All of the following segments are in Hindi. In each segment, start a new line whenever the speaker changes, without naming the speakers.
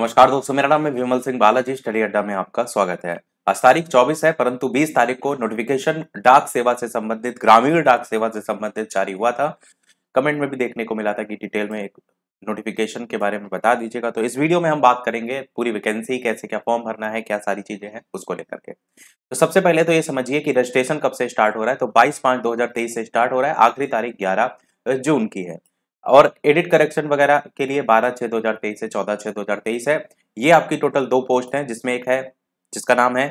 नमस्कार दोस्तों मेरा नाम है विमल सिंह बालाजी स्टडी अड्डा में आपका स्वागत है आज तारीख चौबीस है परंतु 20 तारीख को नोटिफिकेशन डाक सेवा से संबंधित ग्रामीण डाक सेवा से संबंधित जारी हुआ था कमेंट में भी देखने को मिला था कि डिटेल में एक नोटिफिकेशन के बारे में बता दीजिएगा तो इस वीडियो में हम बात करेंगे पूरी वैकेंसी कैसे क्या फॉर्म भरना है क्या सारी चीजें हैं उसको लेकर के तो सबसे पहले तो ये समझिए कि रजिस्ट्रेशन कब से स्टार्ट हो रहा है तो 22 पांच 2023 से स्टार्ट हो रहा है आखिरी तारीख 11 जून की है और एडिट करेक्शन वगैरह के लिए 12 छः 2023 है 14 छः 2023 है ये आपकी टोटल दो पोस्ट हैं जिसमें एक है जिसका नाम है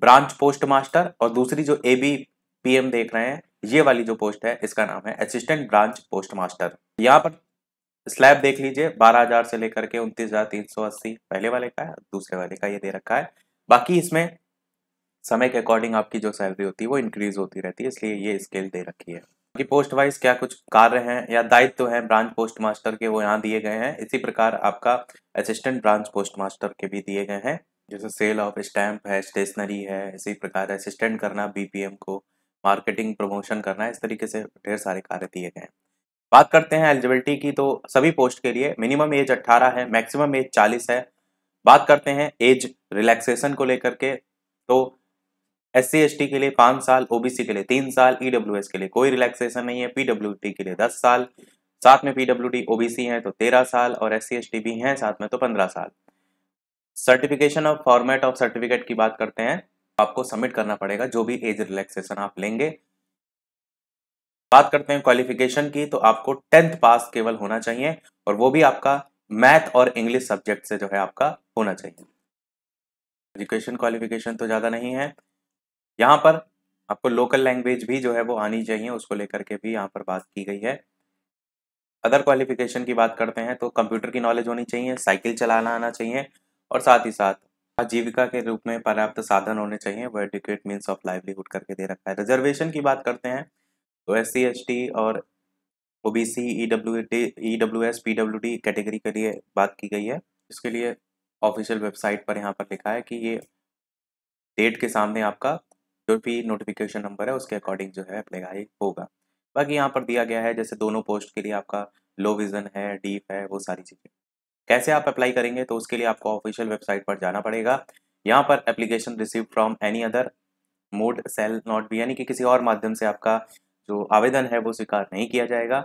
ब्रांच पोस्ट मास्टर और दूसरी जो ए बी पी एम देख रहे हैं ये वाली जो पोस्ट है इसका नाम है असिस्टेंट ब्रांच पोस्ट मास्टर यहाँ पर स्लैब देख लीजिए 12000 से लेकर के अस्सी पहले वाले का है दूसरे वाले का ये दे रखा है बाकी इसमें समय के अकॉर्डिंग आपकी जो सैलरी होती है वो इंक्रीज होती रहती है इसलिए ये स्केल दे रखी है कि पोस्ट वाइज क्या कुछ कार्य हैं या दायित्व तो हैं ब्रांच पोस्ट मास्टर के वो यहाँ दिए गए हैं इसी प्रकार आपका असिस्टेंट ब्रांच पोस्ट मास्टर के भी दिए गए हैं जैसे सेल ऑफ स्टैम्प है स्टेशनरी है इसी प्रकार असिस्टेंट करना बीपीएम को मार्केटिंग प्रमोशन करना इस तरीके से ढेर सारे कार्य दिए गए हैं बात करते हैं एलिजिबिलिटी की तो सभी पोस्ट के लिए मिनिमम एज 18 है मैक्सिमम एज 40 है बात करते हैं एज रिलैक्सेशन को लेकर के तो एस सी के लिए पांच साल ओबीसी के लिए तीन साल ईडब्ल्यू e के लिए कोई रिलैक्सेशन नहीं है पीडब्ल्यू के लिए दस साल साथ में पीडब्ल्यू ओबीसी है तो तेरह साल और एस सी भी है साथ में तो पंद्रह साल सर्टिफिकेशन और फॉर्मेट ऑफ सर्टिफिकेट की बात करते हैं आपको सबमिट करना पड़ेगा जो भी एज रिलैक्सेशन आप लेंगे बात करते हैं क्वालिफिकेशन की तो आपको टेंथ पास केवल होना चाहिए और वो भी आपका मैथ और इंग्लिश सब्जेक्ट से जो है आपका होना चाहिए एजुकेशन क्वालिफिकेशन तो ज़्यादा नहीं है यहाँ पर आपको लोकल लैंग्वेज भी जो है वो आनी चाहिए उसको लेकर के भी यहाँ पर बात की गई है अदर क्वालिफिकेशन की बात करते हैं तो कंप्यूटर की नॉलेज होनी चाहिए साइकिल चलाना आना चाहिए और साथ ही साथ आजीविका के रूप में पर्याप्त साधन होने चाहिए वो एडुकेट मीन्स ऑफ लाइवलीहुड करके दे रखा है रिजर्वेशन की बात करते हैं तो एस सी और O B C E W D E W S P W D category के लिए बात की गई है इसके लिए ऑफिशियल वेबसाइट पर यहाँ पर लिखा है कि ये डेट के सामने आपका जो भी नोटिफिकेशन नंबर है उसके अकॉर्डिंग जो है अप्लाई होगा बाकी यहाँ पर दिया गया है जैसे दोनों पोस्ट के लिए आपका लो विज़न है डीप है वो सारी चीज़ें कैसे आप अप्लाई करेंगे तो उसके लिए आपको ऑफिशियल वेबसाइट पर जाना पड़ेगा यहाँ पर application receive from any other mode shall not be यानी कि किसी और माध्यम से आपका जो आवेदन है वो स्वीकार नहीं किया जाएगा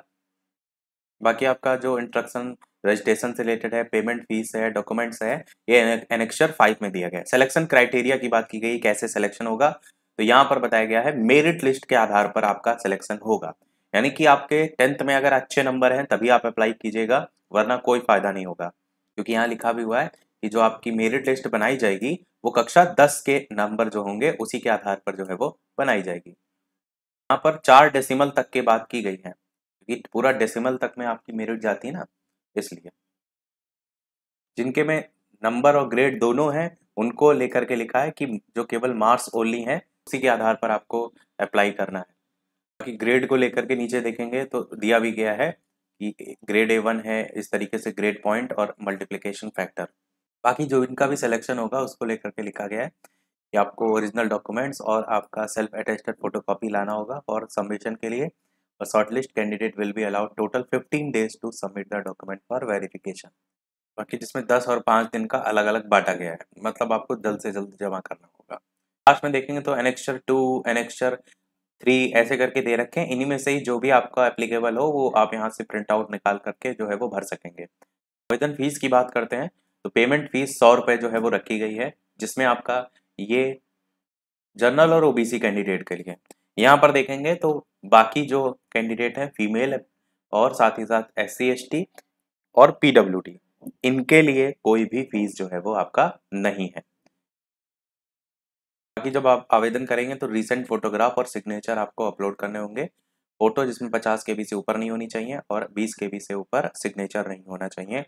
बाकी आपका जो इंट्रक्शन रजिस्ट्रेशन से रिलेटेड है पेमेंट फीस है डॉक्यूमेंट्स है ये एनेक्शर फाइव में दिया गया है सिलेक्शन क्राइटेरिया की बात की गई कैसे सिलेक्शन होगा तो यहाँ पर बताया गया है मेरिट लिस्ट के आधार पर आपका सिलेक्शन होगा यानी कि आपके टेंथ में अगर अच्छे नंबर हैं तभी आप अप्लाई कीजिएगा वरना कोई फायदा नहीं होगा क्योंकि यहाँ लिखा भी हुआ है कि जो आपकी मेरिट लिस्ट बनाई जाएगी वो कक्षा दस के नंबर जो होंगे उसी के आधार पर जो है वो बनाई जाएगी यहाँ पर चार डेसिमल तक की बात की गई है क्योंकि पूरा डेसिमल तक में आपकी मेरिट जाती है ना इसलिए जिनके में नंबर और ग्रेड दोनों हैं उनको लेकर के लिखा है कि जो केवल मार्क्स ओनली हैं उसी के आधार पर आपको अप्लाई करना है बाकी ग्रेड को लेकर के नीचे देखेंगे तो दिया भी गया है कि ग्रेड ए वन है इस तरीके से ग्रेड पॉइंट और मल्टीप्लीकेशन फैक्टर बाकी जो इनका भी सिलेक्शन होगा उसको लेकर के लिखा गया है कि आपको ओरिजिनल डॉक्यूमेंट्स और आपका सेल्फ अटेस्टेड फोटोकॉपी लाना होगा और सबमिशन के लिए और shortlist candidate will be allowed total 15 days to submit the document for verification बाकी जिसमें 10 और 5 दिन का अलग अलग बांटा गया है मतलब आपको जल्द से जल्द जमा करना लास्ट में देखेंगे तो एनेक्स्चर टू एनेक्स्चर थ्री ऐसे करके दे रखे इन्हीं में से ही जो भी आपका एप्लीकेबल हो वो आप यहाँ से प्रिंट आउट निकाल करके जो है वो भर सकेंगे आवेदन फीस की बात करते हैं तो पेमेंट फीस सौ रुपये जो है वो रखी गई है जिसमें आपका ये जनरल और ओबीसी कैंडिडेट के लिए यहाँ पर देखेंगे तो बाकी जो कैंडिडेट हैं फीमेल और साथ ही साथ एस सी और पी इनके लिए कोई भी फीस जो है वो आपका नहीं है बाकी जब आप आवेदन करेंगे तो रिसेंट फोटोग्राफ और सिग्नेचर आपको अपलोड करने होंगे फोटो जिसमें पचास के से ऊपर नहीं होनी चाहिए और बीस के से ऊपर सिग्नेचर नहीं होना चाहिए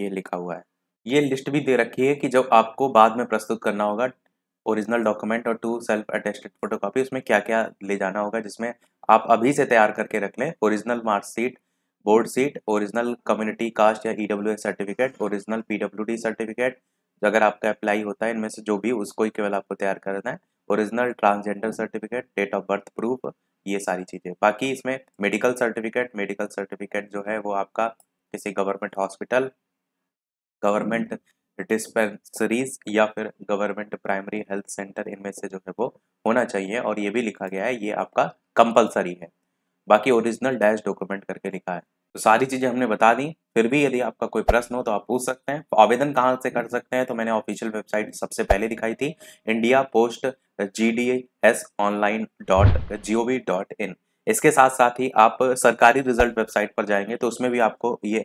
ये लिखा हुआ है ये लिस्ट भी दे रखी है कि जब आपको बाद में प्रस्तुत करना होगा ओरिजिनल डॉक्यूमेंट और टू सेल्फ अटेस्टेड फोटोकॉपी उसमें क्या क्या ले जाना होगा जिसमें आप अभी से तैयार करके रख लें original marksheet board sheet original community caste या E certificate original P certificate अगर आपका अप्लाई होता है इनमें से जो भी उसको ही केवल आपको तैयार करना है original transgender certificate date of birth proof ये सारी चीज़ें बाकी इसमें मेडिकल सर्टिफिकेट मेडिकल सर्टिफिकेट जो है वो आपका किसी गवर्नमेंट हॉस्पिटल गवर्नमेंट डिस्पेंसरीज या फिर गवर्नमेंट प्राइमरी हेल्थ सेंटर इनमें से जो है वो होना चाहिए और ये भी लिखा गया है ये आपका कंपलसरी है बाकी ओरिजिनल डैश डॉक्यूमेंट करके लिखा है तो सारी चीज़ें हमने बता दी फिर भी यदि आपका कोई प्रश्न हो तो आप पूछ सकते हैं आवेदन कहाँ से कर सकते हैं तो मैंने ऑफिशियल वेबसाइट सबसे पहले दिखाई थी India post G D S online dot G O V dot in इसके साथ साथ ही आप सरकारी रिजल्ट वेबसाइट पर जाएंगे तो उसमें भी आपको ये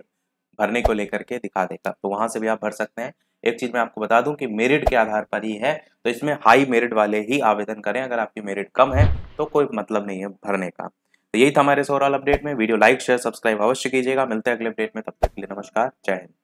भरने को लेकर के दिखा देगा तो वहां से भी आप भर सकते हैं एक चीज़ मैं आपको बता दूं कि मेरिट के आधार पर ही है तो इसमें हाई मेरिट वाले ही आवेदन करें अगर आपकी मेरिट कम है तो कोई मतलब नहीं है भरने का तो यही था हमारे ओवरऑल अपडेट में वीडियो लाइक शेयर सब्सक्राइब अवश्य कीजिएगा मिलते हैं अगले अपडेट में तब तक के लिए नमस्कार जय हिंद